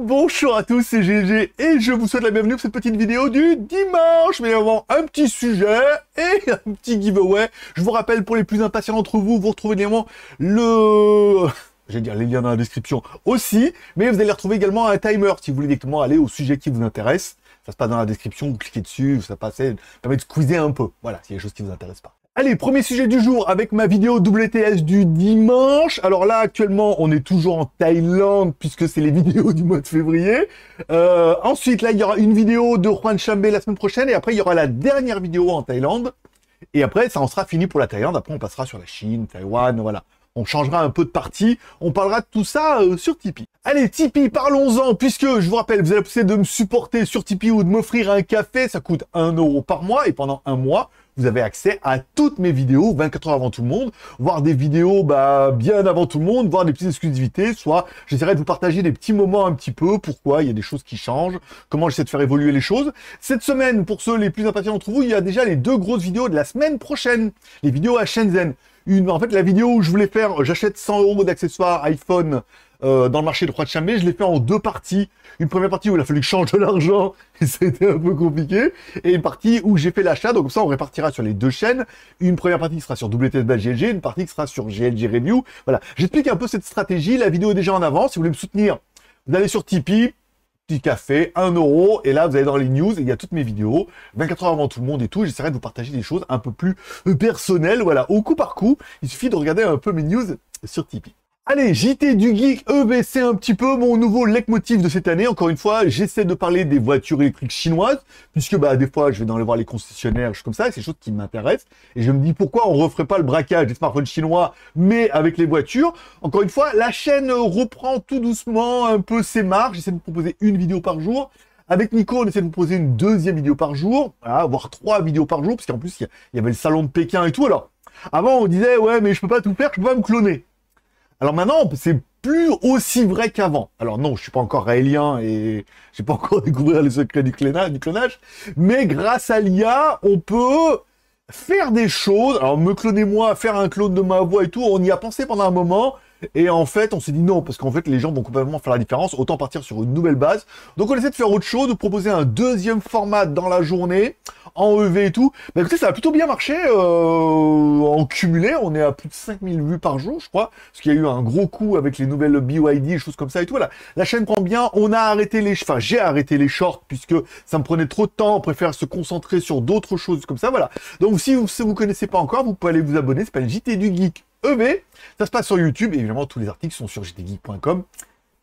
Bonjour à tous, c'est GG et je vous souhaite la bienvenue pour cette petite vidéo du dimanche. Mais avant, un petit sujet et un petit giveaway. Je vous rappelle, pour les plus impatients d'entre vous, vous retrouvez également le... J'allais dire les liens dans la description aussi, mais vous allez retrouver également un timer si vous voulez directement aller au sujet qui vous intéresse. Ça se passe dans la description, vous cliquez dessus, ça passe, permet de squeezer un peu. Voilà, s'il y a des choses qui vous intéressent pas. Allez, premier sujet du jour avec ma vidéo WTS du dimanche. Alors là, actuellement, on est toujours en Thaïlande puisque c'est les vidéos du mois de février. Euh, ensuite, là, il y aura une vidéo de Juan Chambe la semaine prochaine et après, il y aura la dernière vidéo en Thaïlande. Et après, ça en sera fini pour la Thaïlande. Après, on passera sur la Chine, Taïwan, voilà. On changera un peu de partie. On parlera de tout ça euh, sur Tipeee. Allez, Tipeee, parlons-en, puisque je vous rappelle, vous avez la de me supporter sur Tipeee ou de m'offrir un café. Ça coûte 1 euro par mois et pendant un mois, vous avez accès à toutes mes vidéos 24 heures avant tout le monde, voir des vidéos bah, bien avant tout le monde, voir des petites exclusivités, soit j'essaierai de vous partager des petits moments un petit peu, pourquoi il y a des choses qui changent, comment j'essaie de faire évoluer les choses. Cette semaine, pour ceux les plus impatients d'entre vous, il y a déjà les deux grosses vidéos de la semaine prochaine, les vidéos à Shenzhen. Une, en fait, la vidéo où je voulais faire, j'achète 100 euros d'accessoires iPhone euh, dans le marché de croix de Chambé. Je l'ai fait en deux parties. Une première partie où il a fallu que je change de l'argent et c'était un peu compliqué. Et une partie où j'ai fait l'achat. Donc comme ça, on répartira sur les deux chaînes. Une première partie qui sera sur WTSB une partie qui sera sur GLG Review. Voilà. J'explique un peu cette stratégie. La vidéo est déjà en avant. Si vous voulez me soutenir, vous allez sur Tipeee petit café, 1 euro, et là vous allez dans les news, et il y a toutes mes vidéos, 24 heures avant tout le monde et tout, j'essaierai de vous partager des choses un peu plus euh, personnelles, voilà, au coup par coup, il suffit de regarder un peu mes news sur Tipeee. Allez, JT du Geek, EBC un petit peu, mon nouveau leitmotiv de cette année. Encore une fois, j'essaie de parler des voitures électriques chinoises, puisque bah, des fois, je vais dans les voir les concessionnaires, je comme ça, c'est des choses qui m'intéressent. Et je me dis, pourquoi on referait pas le braquage des smartphones chinois, mais avec les voitures Encore une fois, la chaîne reprend tout doucement un peu ses marges. J'essaie de vous proposer une vidéo par jour. Avec Nico, on essaie de vous proposer une deuxième vidéo par jour, voire trois vidéos par jour, parce qu'en plus, il y, avait le salon de Pékin et tout. Alors, avant, on disait, ouais, mais je peux pas tout faire, je peux pas me cloner. Alors maintenant, c'est plus aussi vrai qu'avant. Alors non, je suis pas encore réelien et j'ai pas encore découvert les secrets du, clonage, du clonage, mais grâce à l'IA, on peut faire des choses. Alors me cloner moi, faire un clone de ma voix et tout, on y a pensé pendant un moment, et en fait, on s'est dit non, parce qu'en fait, les gens vont complètement faire la différence. Autant partir sur une nouvelle base. Donc, on essaie de faire autre chose, de proposer un deuxième format dans la journée, en EV et tout. Bah, écoutez, ça a plutôt bien marché. Euh, en cumulé, on est à plus de 5000 vues par jour, je crois. Parce qu'il y a eu un gros coup avec les nouvelles BYD, choses comme ça et tout. Voilà. La chaîne prend bien. On a arrêté les, enfin, j'ai arrêté les shorts puisque ça me prenait trop de temps. On préfère se concentrer sur d'autres choses comme ça. Voilà. Donc, si vous, ne vous connaissez pas encore, vous pouvez aller vous abonner. C'est pas le JT du Geek EB. Ça se passe sur YouTube. évidemment, tous les articles sont sur gtgeek.com.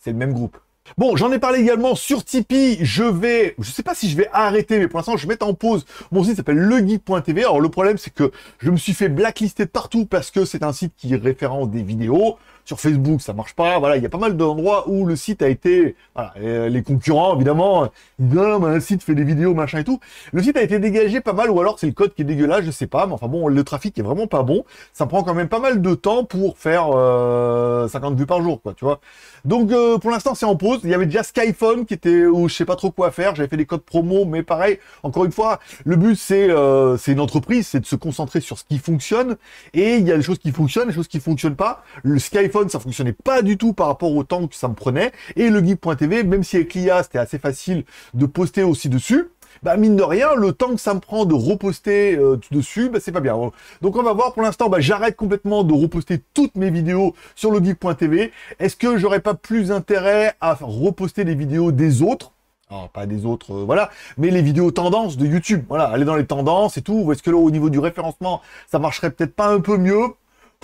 C'est le même groupe. Bon, j'en ai parlé également sur Tipeee. Je vais, je sais pas si je vais arrêter, mais pour l'instant, je mets en pause. Mon site s'appelle legeek.tv. Alors, le problème, c'est que je me suis fait blacklister partout parce que c'est un site qui référence des vidéos. Sur Facebook, ça marche pas. Voilà, il y a pas mal d'endroits où le site a été, voilà, euh, les concurrents évidemment, ah, un site fait des vidéos machin et tout. Le site a été dégagé pas mal, ou alors c'est le code qui est dégueulasse, je sais pas. Mais enfin bon, le trafic est vraiment pas bon. Ça prend quand même pas mal de temps pour faire 50 euh, vues par jour, quoi, tu vois. Donc euh, pour l'instant c'est en pause. Il y avait déjà Skyphone qui était où je sais pas trop quoi faire. J'avais fait des codes promo, mais pareil. Encore une fois, le but c'est c'est une entreprise, c'est de se concentrer sur ce qui fonctionne. Et il y a des choses qui fonctionnent, des choses qui fonctionnent pas. Le Skyphone ça fonctionnait pas du tout par rapport au temps que ça me prenait. Et le geek.tv, même si avec l'IA, c'était assez facile de poster aussi dessus, bah mine de rien, le temps que ça me prend de reposter euh, dessus, bah c'est pas bien. Donc on va voir, pour l'instant, bah, j'arrête complètement de reposter toutes mes vidéos sur le geek.tv. Est-ce que j'aurais pas plus intérêt à reposter les vidéos des autres pas des autres, euh, voilà, mais les vidéos tendances de YouTube. Voilà, aller dans les tendances et tout. Est-ce que là, au niveau du référencement, ça marcherait peut-être pas un peu mieux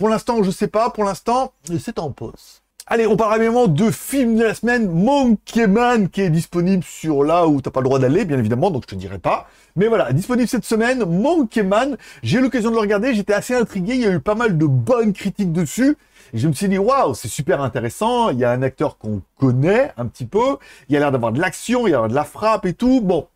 pour l'instant, je sais pas. Pour l'instant, c'est en pause. Allez, on parle moment de film de la semaine, Monkey Man, qui est disponible sur là où t'as pas le droit d'aller, bien évidemment, donc je te dirai pas. Mais voilà, disponible cette semaine, Monkey Man. J'ai eu l'occasion de le regarder, j'étais assez intrigué, il y a eu pas mal de bonnes critiques dessus. je me suis dit, waouh, c'est super intéressant, il y a un acteur qu'on connaît un petit peu, il y a l'air d'avoir de l'action, il y a de la frappe et tout. Bon,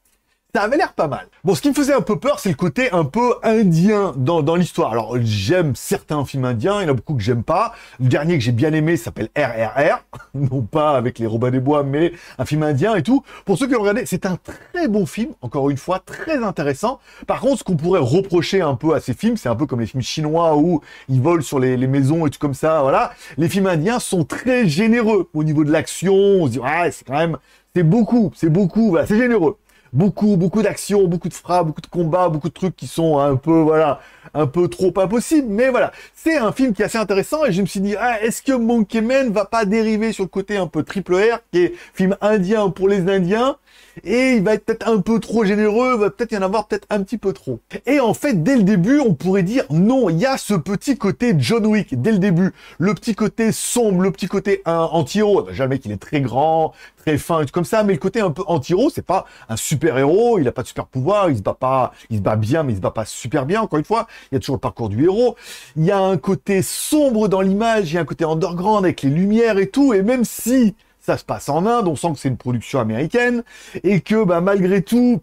ça avait l'air pas mal. Bon, ce qui me faisait un peu peur, c'est le côté un peu indien dans, l'histoire. Alors, j'aime certains films indiens, il y en a beaucoup que j'aime pas. Le dernier que j'ai bien aimé s'appelle RRR, non pas avec les Robins des Bois, mais un film indien et tout. Pour ceux qui ont regardé, c'est un très bon film, encore une fois, très intéressant. Par contre, ce qu'on pourrait reprocher un peu à ces films, c'est un peu comme les films chinois où ils volent sur les, maisons et tout comme ça, voilà. Les films indiens sont très généreux au niveau de l'action, on se dit, ah, c'est quand même... C'est beaucoup, c'est beaucoup, c'est généreux beaucoup, beaucoup d'actions, beaucoup de frappes, beaucoup de combats, beaucoup de trucs qui sont un peu, voilà, un peu trop impossibles. Mais voilà, c'est un film qui est assez intéressant et je me suis dit, ah, est-ce que Monkey Man va pas dériver sur le côté un peu triple R, qui est film indien pour les Indiens et il va être peut-être un peu trop généreux, il va peut-être y en avoir peut-être un petit peu trop. Et en fait, dès le début, on pourrait dire non, il y a ce petit côté John Wick dès le début, le petit côté sombre, le petit côté euh, anti-héros. Jamais qu'il est très grand, très fin, tout comme ça, mais le côté un peu anti-héros, c'est pas un super-héros, il a pas de super pouvoir, il se bat pas, il se bat bien, mais il se bat pas super bien. Encore une fois, il y a toujours le parcours du héros. Il y a un côté sombre dans l'image, il y a un côté underground avec les lumières et tout, et même si ça se passe en Inde, on sent que c'est une production américaine, et que bah, malgré tout,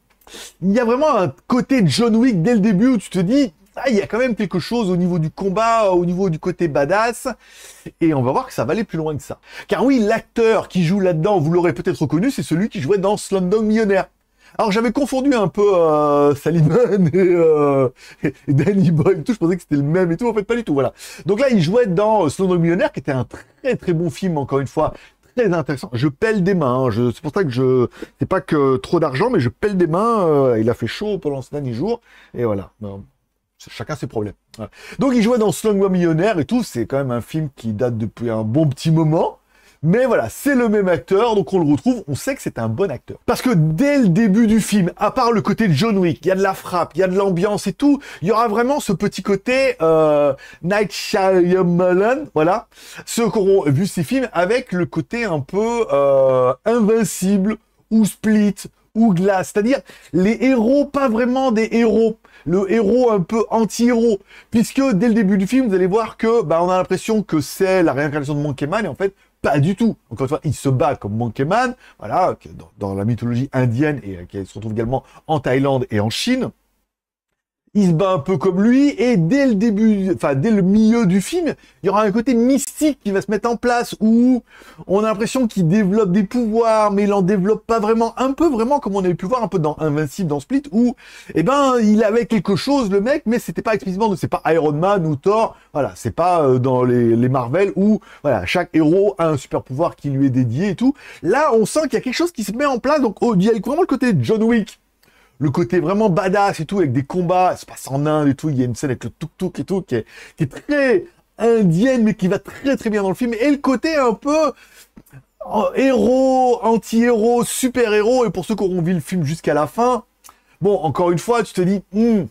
il y a vraiment un côté John Wick dès le début où tu te dis, ah, il y a quand même quelque chose au niveau du combat, euh, au niveau du côté badass, et on va voir que ça va aller plus loin que ça. Car oui, l'acteur qui joue là-dedans, vous l'aurez peut-être reconnu, c'est celui qui jouait dans Slumdog Millionnaire. Alors j'avais confondu un peu euh, euh et, Danny Boy et tout, je pensais que c'était le même et tout, en fait pas du tout, voilà. Donc là il jouait dans euh, Slumdog Millionnaire qui était un très très bon film encore une fois, très intéressant. Je pèle des mains. Hein. Je, c'est pour ça que je, c'est pas que trop d'argent, mais je pèle des mains. Euh, il a fait chaud pendant ce dernier jours Et voilà. chacun ses problèmes. Donc il jouait dans Slumdog Millionnaire et tout. C'est quand même un film qui date depuis un bon petit moment. Mais voilà, c'est le même acteur, donc on le retrouve, on sait que c'est un bon acteur. Parce que dès le début du film, à part le côté de John Wick, il y a de la frappe, il y a de l'ambiance et tout, il y aura vraiment ce petit côté euh, Night Shyamalan, voilà, ceux qui auront vu ces films, avec le côté un peu euh, invincible, ou split, ou glace, c'est-à-dire les héros, pas vraiment des héros, le héros un peu anti-héros, puisque dès le début du film, vous allez voir que bah, on a l'impression que c'est la réincarnation de Man, et en fait, pas du tout. Encore une fois, il se bat comme Monkeyman, voilà, dans, dans la mythologie indienne et euh, qui se retrouve également en Thaïlande et en Chine il se bat un peu comme lui, et dès le début, enfin dès le milieu du film, il y aura un côté mystique qui va se mettre en place, où on a l'impression qu'il développe des pouvoirs, mais il n'en développe pas vraiment, un peu vraiment comme on avait pu voir un peu dans Invincible, dans Split, où, eh ben, il avait quelque chose, le mec, mais c'était pas explicitement, c'est pas Iron Man ou Thor, voilà, c'est pas euh, dans les, les Marvel, où, voilà, chaque héros a un super pouvoir qui lui est dédié et tout. Là, on sent qu'il y a quelque chose qui se met en place, donc oh, il y a vraiment le côté John Wick, le côté vraiment badass et tout, avec des combats, ça se passe en Inde et tout, il y a une scène avec le tuk-tuk et tout, qui est, très indienne, mais qui va très très bien dans le film, et le côté un peu oh, héros, anti-héros, super-héros, et pour ceux qui auront vu le film jusqu'à la fin, bon, encore une fois, tu te dis, hmm,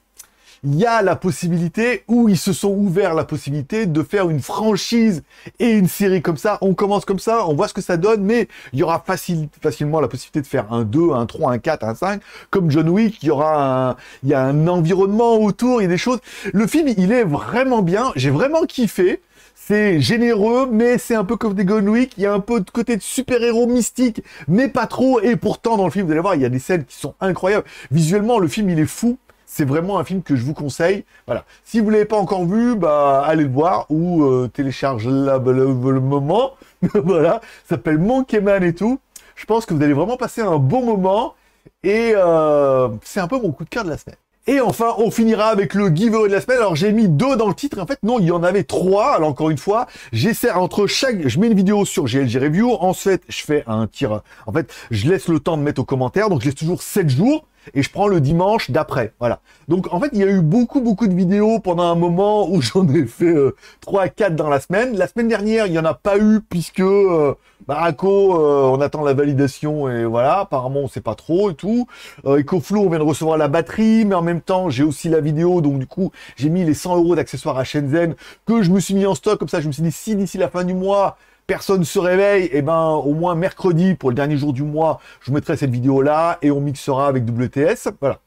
il y a la possibilité, où ils se sont ouverts la possibilité de faire une franchise et une série comme ça. On commence comme ça, on voit ce que ça donne, mais il y aura facilement la possibilité de faire un 2, un 3, un 4, un 5. Comme John Wick, il y aura un, il y a un environnement autour, il y a des choses. Le film, il est vraiment bien. J'ai vraiment kiffé. C'est généreux, mais c'est un peu comme des John Wick. Il y a un peu de côté de super-héros mystique, mais pas trop. Et pourtant, dans le film, vous allez voir, il y a des scènes qui sont incroyables. Visuellement, le film, il est fou. C'est vraiment un film que je vous conseille. Voilà. Si vous l'avez pas encore vu, bah allez le voir ou euh, télécharge le, moment. voilà. S'appelle Monkeyman et tout. Je pense que vous allez vraiment passer un bon moment et euh, c'est un peu mon coup de cœur de la semaine. Et enfin, on finira avec le giveaway de la semaine. Alors, j'ai mis deux dans le titre. En fait, non, il y en avait trois. Alors, encore une fois, j'essaie entre chaque, je mets une vidéo sur GLG Review. Ensuite, je fais un tir. En fait, je laisse le temps de mettre aux commentaires. Donc, je laisse toujours sept jours et je prends le dimanche d'après. Voilà. Donc en fait, il y a eu beaucoup beaucoup de vidéos pendant un moment où j'en ai fait 3 euh, à 4 dans la semaine. La semaine dernière, il n'y en a pas eu puisque euh, Baraco, euh, on attend la validation et voilà, apparemment on sait pas trop et tout. EcoFlow, on vient de recevoir la batterie, mais en même temps, j'ai aussi la vidéo, donc du coup, j'ai mis les 100 euros d'accessoires à Shenzhen que je me suis mis en stock comme ça, je me suis dit si d'ici la fin du mois, personne se réveille, et eh ben au moins mercredi pour le dernier jour du mois, je mettrai cette vidéo là et on mixera avec WTS. Voilà.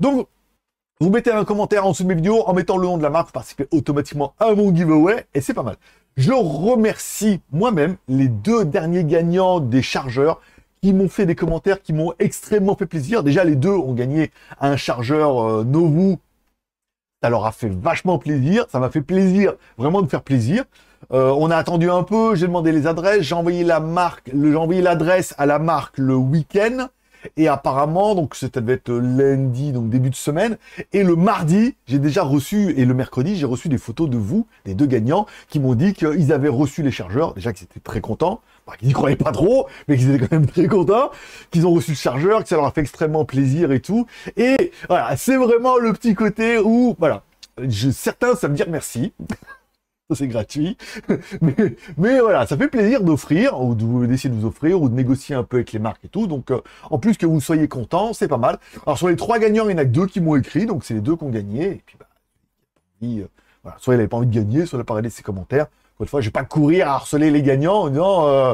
Donc vous mettez un commentaire en dessous de mes vidéos en mettant le nom de la marque, vous participez automatiquement à mon giveaway et c'est pas mal. Je remercie moi-même les deux derniers gagnants des chargeurs qui m'ont fait des commentaires qui m'ont extrêmement fait plaisir. Déjà, les deux ont gagné un chargeur euh, Novu ça leur a fait vachement plaisir, ça m'a fait plaisir, vraiment de faire plaisir. Euh, on a attendu un peu, j'ai demandé les adresses, j'ai envoyé la marque, j'ai envoyé l'adresse à la marque le week-end. Et apparemment, donc ça devait être euh, lundi, donc début de semaine. Et le mardi, j'ai déjà reçu, et le mercredi, j'ai reçu des photos de vous, des deux gagnants, qui m'ont dit qu'ils avaient reçu les chargeurs, déjà qu'ils étaient très contents, enfin, qu'ils n'y croyaient pas trop, mais qu'ils étaient quand même très contents, qu'ils ont reçu le chargeur, que ça leur a fait extrêmement plaisir et tout. Et voilà, c'est vraiment le petit côté où, voilà, certains, certains savent dire merci. c'est gratuit. mais, voilà, ça fait plaisir d'offrir, ou d'essayer de vous offrir, ou de négocier un peu avec les marques et tout. Donc, euh, en plus que vous soyez content, c'est pas mal. Alors, sur les trois gagnants, il y en a que deux qui m'ont écrit, donc c'est les deux qui ont gagné. Et puis, bah, euh, soit il n'avait pas envie de gagner, soit il n'a pas regardé ses commentaires fois, je vais pas courir à harceler les gagnants non euh,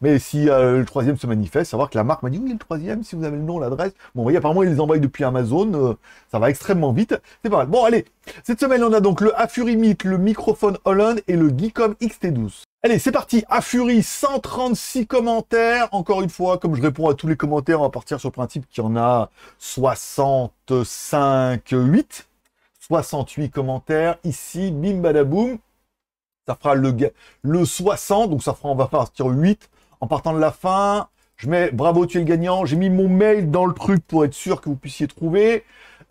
Mais si euh, le troisième se manifeste, savoir que la marque m'a dit oui, le troisième, si vous avez le nom, l'adresse. Bon, vous voyez, apparemment, ils les envoient depuis Amazon. Euh, ça va extrêmement vite. C'est pas mal. Bon, allez. Cette semaine, on a donc le Meet, le microphone Holland et le Geekom XT12. Allez, c'est parti. Afuri, 136 commentaires. Encore une fois, comme je réponds à tous les commentaires, on va partir sur le principe qu'il y en a 65, 8. 68 commentaires. Ici, bim badaboum. Ça fera le, le 60, donc ça fera, on va partir 8. En partant de la fin, je mets bravo, tu es le gagnant. J'ai mis mon mail dans le truc pour être sûr que vous puissiez trouver.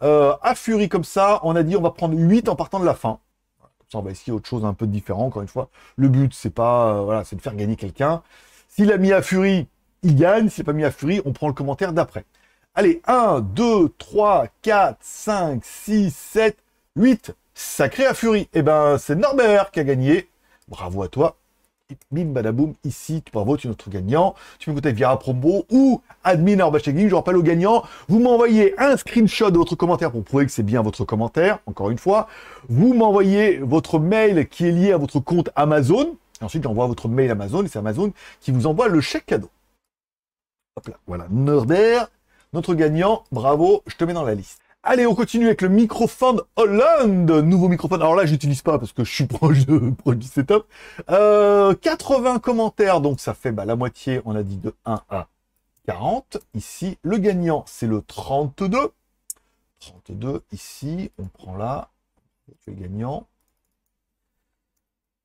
Euh, à furie, comme ça, on a dit on va prendre 8 en partant de la fin. Comme ça, on va essayer autre chose un peu différent, encore une fois. Le but, c'est pas, euh, voilà, c'est de faire gagner quelqu'un. S'il a mis à furie, il gagne. S'il n'a pas mis à Fury, on prend le commentaire d'après. Allez, 1, 2, 3, 4, 5, 6, 7, 8. Sacré à Fury. Eh ben, c'est Norbert qui a gagné. Bravo à toi. Et bim, badaboum, ici, bravo, tu es notre gagnant. Tu peux voter via promo ou admin Je rappelle au gagnant, vous m'envoyez un screenshot de votre commentaire pour prouver que c'est bien votre commentaire, encore une fois. Vous m'envoyez votre mail qui est lié à votre compte Amazon. Et ensuite, j'envoie votre mail Amazon et c'est Amazon qui vous envoie le chèque cadeau. Hop là, voilà. Norbert, notre gagnant, bravo, je te mets dans la liste. Allez, on continue avec le microphone Holland. Nouveau microphone. Alors là, j'utilise pas parce que je suis proche, de, du setup. 80 euh, commentaires, donc ça fait bah, la moitié, on a dit de 1 à 40. Ici, le gagnant, c'est le 32. 32, ici, on prend là. Tu es gagnant.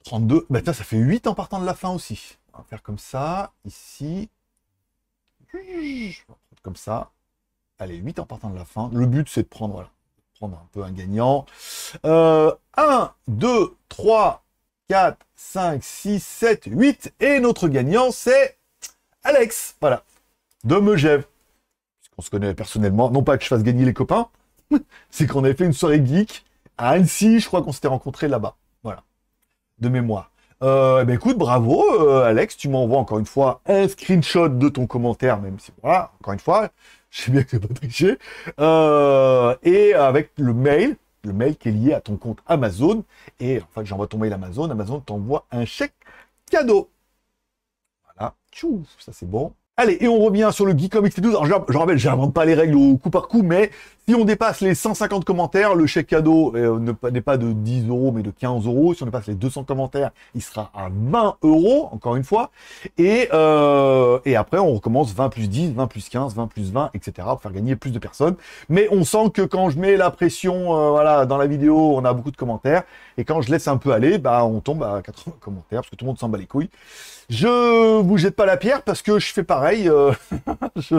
32. Bah, ça fait 8 en partant de la fin aussi. On va faire comme ça. Ici. Comme ça allez, 8 en partant de la fin. Le but, c'est de prendre, prendre un peu un gagnant. 1, 2, 3, 4, 5, 6, 7, 8. Et notre gagnant, c'est Alex, voilà, de Megève. Puisqu'on se connaît personnellement. Non pas que je fasse gagner les copains, c'est qu'on avait fait une soirée geek à Annecy. Je crois qu'on s'était rencontrés là-bas. Voilà, de mémoire. Euh, ben écoute, bravo euh, Alex, tu m'envoies encore une fois un screenshot de ton commentaire, même si voilà, encore une fois, je sais bien que tu pas triché, euh, et avec le mail, le mail qui est lié à ton compte Amazon, et en fait j'envoie ton mail Amazon, Amazon t'envoie un chèque cadeau. Voilà, ça c'est bon. Allez, et on revient sur le Geekom Comics 12 Alors, je, rappelle, je pas les règles au coup par coup, mais on dépasse les 150 commentaires, le chèque cadeau euh, n'est pas de 10 euros, mais de 15 euros. Si on dépasse les 200 commentaires, il sera à 20 euros, encore une fois. Et, euh, et après, on recommence 20 plus 10, 20 plus 15, 20 plus 20, etc. pour faire gagner plus de personnes. Mais on sent que quand je mets la pression euh, voilà, dans la vidéo, on a beaucoup de commentaires. Et quand je laisse un peu aller, bah, on tombe à 80 commentaires parce que tout le monde s'en bat les couilles. Je vous jette pas la pierre parce que je fais pareil. je,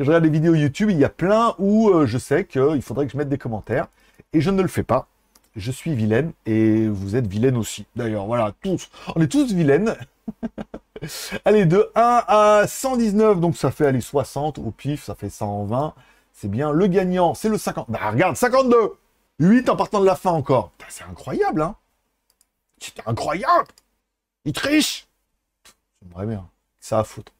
regarde les vidéos YouTube, il y a plein où je sais il faudrait que je mette des commentaires. Et je ne le fais pas. Je suis vilaine et vous êtes vilaine aussi. D'ailleurs, voilà, tous. On est tous vilaines. allez, de 1 à 119, donc ça fait allez, 60. Au pif, ça fait 120. C'est bien. Le gagnant, c'est le 50. Bah regarde, 52 8 en partant de la fin encore. C'est incroyable, hein C'est incroyable Il triche J'aimerais bien. Ça à foutre.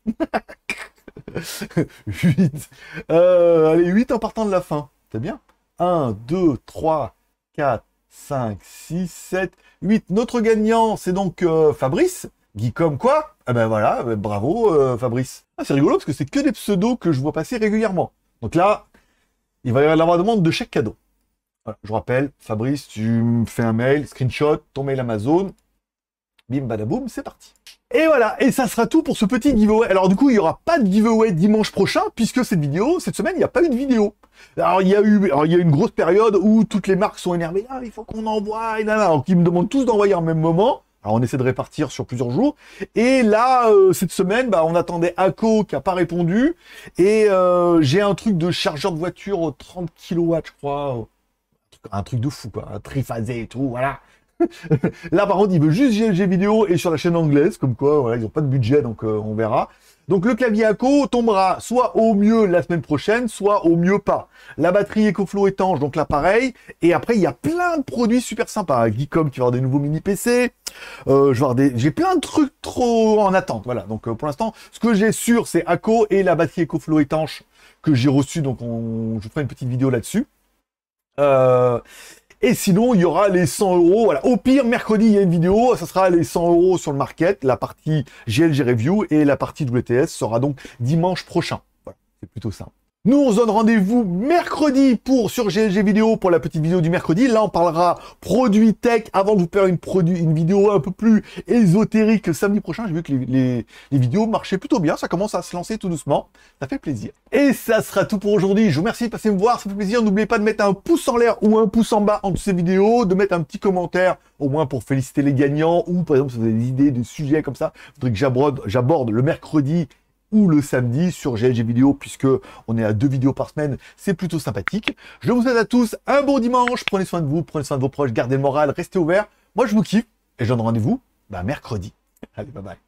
8. Euh, allez, 8 en partant de la fin. C'est bien. 1, 2, 3, 4, 5, 6, 7, 8. Notre gagnant, c'est donc euh, Fabrice. Guy comme quoi Eh ben voilà, euh, bravo euh, Fabrice. Ah, c'est rigolo parce que c'est que des pseudos que je vois passer régulièrement. Donc là, il va y avoir la demande de chaque cadeau. Voilà, je rappelle, Fabrice, tu me fais un mail, screenshot, ton mail Amazon. Bim badaboum, c'est parti. Et voilà, et ça sera tout pour ce petit giveaway. Alors du coup, il n'y aura pas de giveaway dimanche prochain, puisque cette vidéo, cette semaine, il n'y a pas eu de vidéo. Alors il y a eu il y a une grosse période où toutes les marques sont énervées, ah, il faut qu'on envoie, et ils me demandent tous d'envoyer en même moment. Alors on essaie de répartir sur plusieurs jours. Et là, euh, cette semaine, bah, on attendait Aco qui n'a pas répondu. Et euh, j'ai un truc de chargeur de voiture 30 kW, je crois. Un truc, de fou, quoi. triphasé et tout, voilà. Là, par contre, il veut juste GLG vidéo et sur la chaîne anglaise, comme quoi, ils n'ont pas de budget, donc euh, on verra. Donc le clavier ACO tombera soit au mieux la semaine prochaine, soit au mieux pas. La batterie EcoFlow étanche, donc l'appareil. Et après, il y a plein de produits super sympas. Geekom qui va avoir des nouveaux mini PC. Euh, je des... J'ai plein de trucs trop en attente. Voilà, donc euh, pour l'instant, ce que j'ai sûr, c'est ACO et la batterie EcoFlow étanche que j'ai reçu Donc on... je ferai une petite vidéo là-dessus. Et sinon, il y aura les 100 euros. Voilà. Au pire, mercredi, il y a une vidéo. Ça sera les 100 euros sur le market, la partie GLG Review et la partie WTS sera donc dimanche prochain. Voilà. C'est plutôt simple. Nous, on se donne rendez-vous mercredi pour sur GLG vidéo pour la petite vidéo du mercredi. Là, on parlera produit tech avant de vous faire une, une vidéo un peu plus ésotérique samedi prochain. J'ai vu que les, vidéos marchaient plutôt bien. Ça commence à se lancer tout doucement. Ça fait plaisir. Et ça sera tout pour aujourd'hui. Je vous remercie de passer me voir. Ça fait plaisir. N'oubliez pas de mettre un pouce en l'air ou un pouce en bas en ces vidéos, de mettre un petit commentaire au moins pour féliciter les gagnants ou par exemple si vous avez des idées des sujets comme ça, faudrait que que j'aborde le mercredi ou le samedi sur GLG Vidéo, puisque on est à deux vidéos par semaine, c'est plutôt sympathique. Je vous souhaite à tous un bon dimanche, prenez soin de vous, prenez soin de vos proches, gardez le moral, restez ouverts. Moi, je vous kiffe et je donne rendez-vous bah, mercredi. Allez, bye bye.